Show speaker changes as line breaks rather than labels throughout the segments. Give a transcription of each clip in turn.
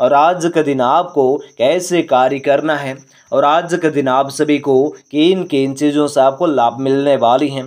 और आज का दिन आपको कैसे कार्य करना है और आज का दिन आप सभी को किन किन चीज़ों से आपको लाभ मिलने वाली हैं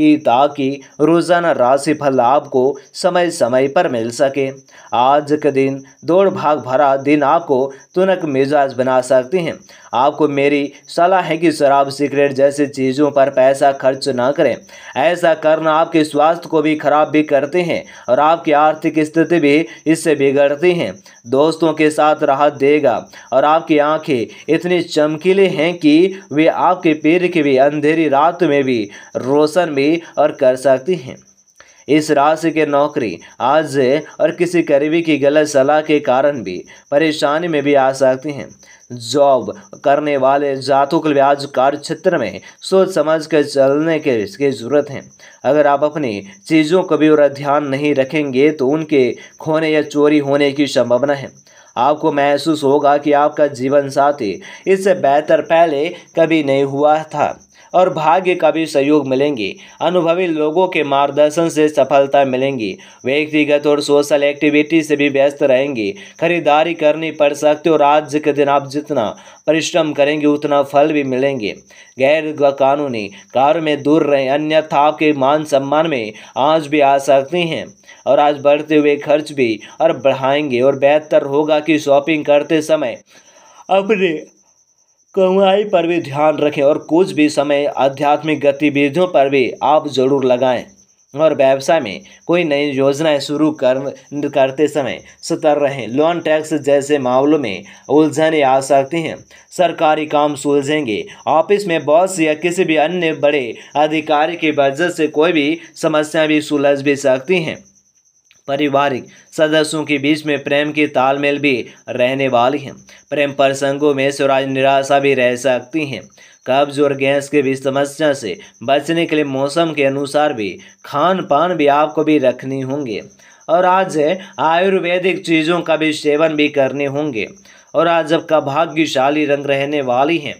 कि ताकि रोज़ाना राशि फल आपको समय समय पर मिल सके आज के दिन दौड़ भाग भरा दिन आपको तुनक मिजाज बना सकते हैं आपको मेरी सलाह है कि शराब सिगरेट जैसी चीज़ों पर पैसा खर्च ना करें ऐसा करना आपके स्वास्थ्य को भी खराब भी करते हैं और आपकी आर्थिक स्थिति भी इससे बिगड़ती हैं दोस्तों के साथ राहत देगा और आपकी आंखें इतनी चमकीले हैं कि वे आपके पैर की भी अंधेरी रात में भी रोशन भी सकती और कर सकती हैं इस राशि के नौकरी आज और किसी करीबी की गलत सलाह के कारण भी परेशानी में भी आ सकती हैं जॉब करने वाले जातों के कार्य क्षेत्र में सोच समझ कर चलने के इसकी ज़रूरत है अगर आप अपनी चीज़ों को भी और ध्यान नहीं रखेंगे तो उनके खोने या चोरी होने की संभावना है आपको महसूस होगा कि आपका जीवन साथी इससे बेहतर पहले कभी नहीं हुआ था और भाग्य का भी सहयोग मिलेंगे अनुभवी लोगों के मार्गदर्शन से सफलता मिलेंगी व्यक्तिगत और सोशल एक्टिविटी से भी व्यस्त रहेंगे खरीदारी करनी पड़ सकती और आज के दिन आप जितना परिश्रम करेंगे उतना फल भी मिलेंगे गैर कानूनी कार्य में दूर रहें अन्यथा आपके मान सम्मान में आज भी आ सकती हैं और आज बढ़ते हुए खर्च भी और बढ़ाएंगे और बेहतर होगा कि शॉपिंग करते समय अपने कमाई पर भी ध्यान रखें और कुछ भी समय आध्यात्मिक गतिविधियों पर भी आप ज़रूर लगाएं और व्यवसाय में कोई नई योजनाएं शुरू कर करते समय सतर्क रहें लोन टैक्स जैसे मामलों में उलझने आ सकती हैं सरकारी काम सुलझेंगे ऑफिस में बॉस या किसी भी अन्य बड़े अधिकारी की वजह से कोई भी समस्या भी सुलझ भी सकती हैं पारिवारिक सदस्यों के बीच में प्रेम की तालमेल भी रहने वाली है प्रेम प्रसंगों में स्वराज निराशा भी रह सकती है कब्ज और गैस के भी समस्या से बचने के लिए मौसम के अनुसार भी खान पान भी आपको भी रखनी होंगे और आज आयुर्वेदिक चीज़ों का भी सेवन भी करने होंगे और आज जब का भाग्यशाली रंग रहने वाली हैं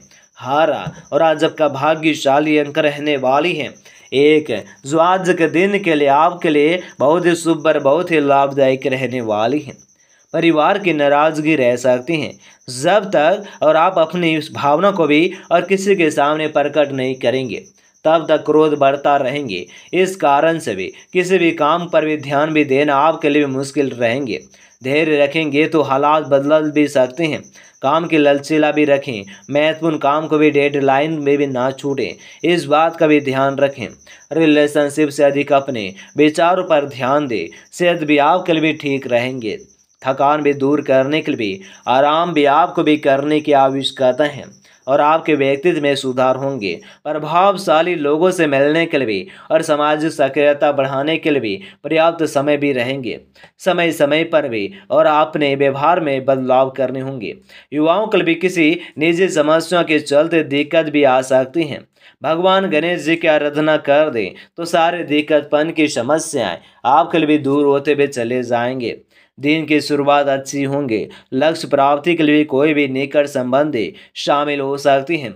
हारा और आज जब का भाग्यशाली अंक रहने वाली हैं एक जो आज के दिन के लिए आपके लिए बहुत ही शुभ और बहुत ही लाभदायक रहने वाली है परिवार की नाराज़गी रह सकती हैं जब तक और आप अपनी इस भावना को भी और किसी के सामने प्रकट नहीं करेंगे तब तक क्रोध बढ़ता रहेंगे इस कारण से भी किसी भी काम पर भी ध्यान भी देना आपके लिए भी मुश्किल रहेंगे धैर्य रखेंगे तो हालात बदल भी सकते हैं काम की ललचिला भी रखें महत्वपूर्ण काम को भी डेडलाइन में भी ना छूटें इस बात का भी ध्यान रखें रिलेशनशिप से अधिक अपने विचारों पर ध्यान दें सेहत भी आपके लिए भी ठीक रहेंगे थकान भी दूर करने के लिए आराम भी आपको भी करने की आवश्यकता है और आपके व्यक्तित्व में सुधार होंगे प्रभावशाली लोगों से मिलने के लिए और सामाजिक सक्रियता बढ़ाने के लिए पर्याप्त समय भी रहेंगे समय समय पर भी और अपने व्यवहार में बदलाव करने होंगे युवाओं के भी किसी निजी समस्या के चलते दिक्कत भी आ सकती हैं भगवान गणेश जी की आराधना कर दें तो सारे दिक्कतपन की समस्याएं आपके लिए भी दूर होते हुए चले जाएंगे दिन की शुरुआत अच्छी होंगे लक्ष्य प्राप्ति के लिए कोई भी निकट संबंधी शामिल हो सकती हैं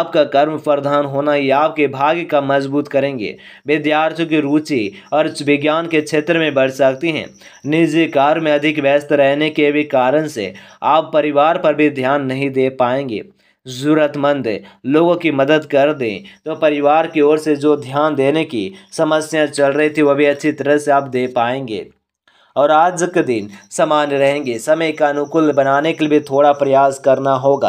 आपका कर्म प्रधान होना ही आपके भाग्य का मजबूत करेंगे विद्यार्थियों की रुचि और विज्ञान के क्षेत्र में बढ़ सकती हैं निजी कार्य में अधिक व्यस्त रहने के भी कारण से आप परिवार पर भी ध्यान नहीं दे पाएंगे ज़रूरतमंद लोगों की मदद कर दें तो परिवार की ओर से जो ध्यान देने की समस्याएं चल रही थी वह भी अच्छी तरह से आप दे पाएंगे और आज के दिन समान रहेंगे समय का अनुकूल बनाने के लिए भी थोड़ा प्रयास करना होगा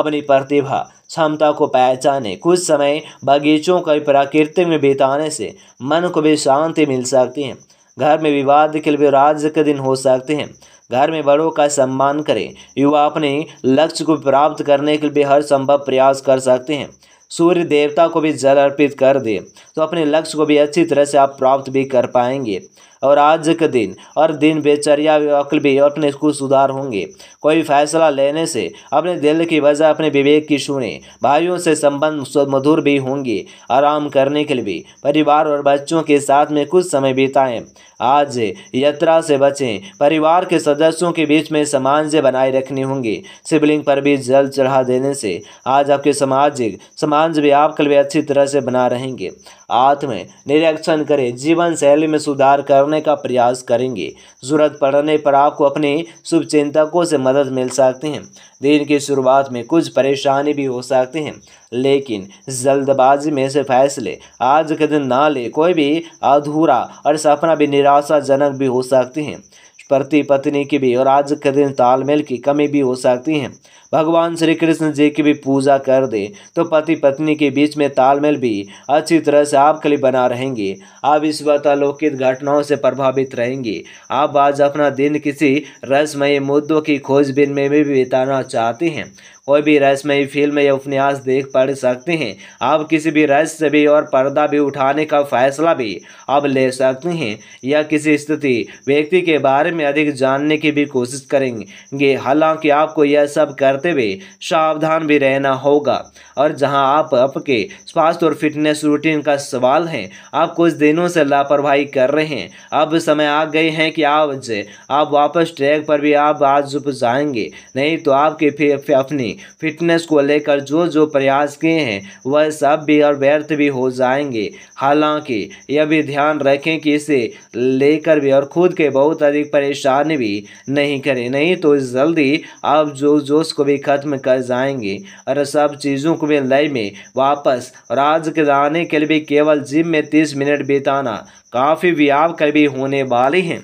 अपनी प्रतिभा क्षमता को पहचाने कुछ समय बगीचों का प्रकृति में बिताने से मन को भी शांति मिल सकती है घर में विवाद के लिए राज के दिन हो सकते हैं घर में बड़ों का सम्मान करें युवा अपने लक्ष्य को प्राप्त करने के लिए हर संभव प्रयास कर सकते हैं सूर्य देवता को भी जल अर्पित कर दें तो अपने लक्ष्य को भी अच्छी तरह से आप प्राप्त भी कर पाएंगे और आज के दिन और दिन बेचर्या अकल भी अपने कुछ सुधार होंगे कोई फैसला लेने से अपने दिल की वजह अपने विवेक की सुने भाइयों से संबंध मधुर भी होंगे आराम करने के लिए भी परिवार और बच्चों के साथ में कुछ समय बिताएं आज यात्रा से बचें परिवार के सदस्यों के बीच में समाज बनाए रखने होंगे शिवलिंग पर भी जल चढ़ा देने से आज आपके सामाजिक समाज भी आपके लिए अच्छी तरह से बना रहेंगे आत्म निरीक्षण करें जीवन शैली में सुधार करने का प्रयास करेंगे जरूरत पड़ने पर आपको अपने शुभचिंतकों से मदद मिल सकती है दिन की शुरुआत में कुछ परेशानी भी हो सकती है लेकिन जल्दबाजी में से फैसले आज के दिन ना ले कोई भी अधूरा और सपना भी निराशाजनक भी हो सकती हैं पति पत्नी की भी और आज के दिन तालमेल की कमी भी हो सकती है भगवान श्री कृष्ण जी की भी पूजा कर दें तो पति पत्नी के बीच में तालमेल भी अच्छी तरह से आपके लिए बना रहेंगे आप इस वक्त अलौकिक घटनाओं से प्रभावित रहेंगे आप आज अपना दिन किसी रसमयी मुद्दों की खोजबीन में भी बिताना चाहते हैं कोई भी रहस्यमयी फिल्म या उपन्यास देख पढ़ सकते हैं आप किसी भी रहस्य से भी और पर्दा भी उठाने का फैसला भी आप ले सकते हैं या किसी स्थिति व्यक्ति के बारे में अधिक जानने की भी कोशिश करेंगे हालांकि आपको यह सब करते करते हुए सावधान भी रहना होगा और जहां आप आपके स्वास्थ्य और फिटनेस रूटीन का सवाल है आप कुछ दिनों से लापरवाही कर रहे हैं अब समय आ गए हैं कि आज आप वापस ट्रैक पर भी आप आज जाएंगे नहीं तो आपके फिर अपनी फिटनेस को लेकर जो जो प्रयास किए हैं वह सब भी और व्यर्थ भी हो जाएंगे हालांकि यह भी ध्यान रखें कि इसे लेकर भी और खुद के बहुत अधिक परेशान भी नहीं करें नहीं तो जल्दी आप जो जोश को भी खत्म कर जाएंगे और सब चीज़ों को भी लय में वापस राज आज के आने के लिए भी केवल जिम में तीस मिनट बिताना काफ़ी व्याप कर भी होने वाले हैं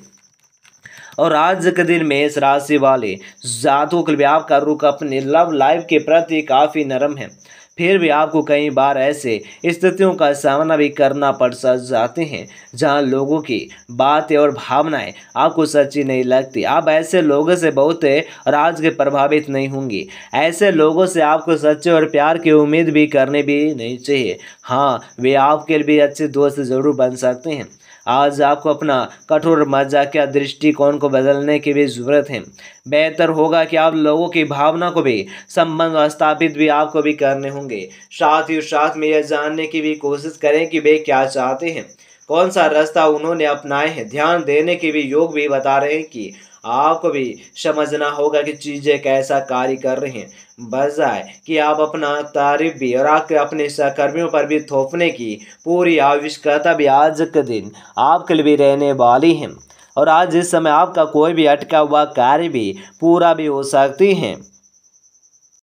और आज के दिन मेष राशि वाले जातु के लिए रुख अपने लव लाइफ के प्रति काफ़ी नरम है फिर भी आपको कई बार ऐसे स्थितियों का सामना भी करना पड़ जाते हैं जहाँ लोगों की बातें और भावनाएं आपको सच्ची नहीं लगती आप ऐसे लोगों से बहुत राज के प्रभावित नहीं होंगी ऐसे लोगों से आपको सच्चे और प्यार की उम्मीद भी करनी भी नहीं चाहिए हाँ वे आपके लिए भी अच्छे दोस्त ज़रूर बन सकते हैं आज आपको अपना कठोर मजाकिया दृष्टिकोण को बदलने की भी ज़रूरत है बेहतर होगा कि आप लोगों की भावना को भी संबंध स्थापित भी आपको भी करने होंगे साथ ही साथ में यह जानने की भी कोशिश करें कि वे क्या चाहते हैं कौन सा रास्ता उन्होंने अपनाए हैं ध्यान देने के भी योग भी बता रहे हैं कि आपको भी समझना होगा कि चीज़ें कैसा कार्य कर रही हैं बजाय कि आप अपना तारीफ भी और आपके अपने सहकर्मियों पर भी थोपने की पूरी आवश्यकता भी आज के दिन आपके लिए भी रहने वाली हैं और आज इस समय आपका कोई भी अटका हुआ कार्य भी पूरा भी हो सकती हैं